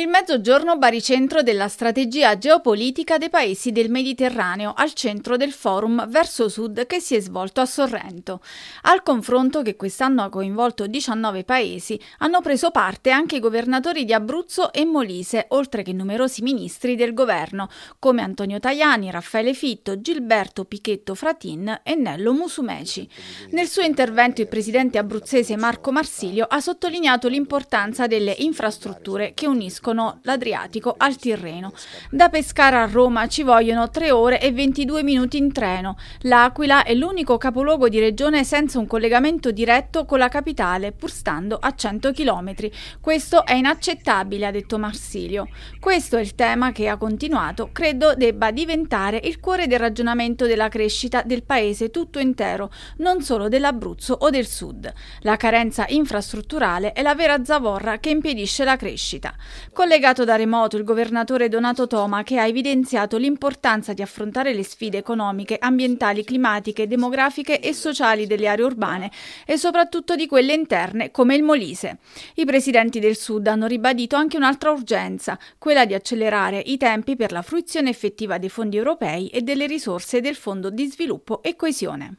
Il Mezzogiorno baricentro della strategia geopolitica dei paesi del Mediterraneo al centro del forum verso sud che si è svolto a Sorrento. Al confronto che quest'anno ha coinvolto 19 paesi hanno preso parte anche i governatori di Abruzzo e Molise, oltre che numerosi ministri del governo come Antonio Tajani, Raffaele Fitto, Gilberto Pichetto Fratin e Nello Musumeci. Nel suo intervento il presidente abruzzese Marco Marsilio ha sottolineato l'importanza delle infrastrutture che uniscono uniscono l'Adriatico al Tirreno. Da Pescara a Roma ci vogliono 3 ore e 22 minuti in treno. L'Aquila è l'unico capoluogo di regione senza un collegamento diretto con la capitale, pur stando a 100 km. Questo è inaccettabile, ha detto Marsilio. Questo è il tema che ha continuato, credo debba diventare il cuore del ragionamento della crescita del paese tutto intero, non solo dell'Abruzzo o del Sud. La carenza infrastrutturale è la vera zavorra che impedisce la crescita. Collegato da remoto il governatore Donato Toma che ha evidenziato l'importanza di affrontare le sfide economiche, ambientali, climatiche, demografiche e sociali delle aree urbane e soprattutto di quelle interne come il Molise. I presidenti del Sud hanno ribadito anche un'altra urgenza, quella di accelerare i tempi per la fruizione effettiva dei fondi europei e delle risorse del Fondo di sviluppo e coesione.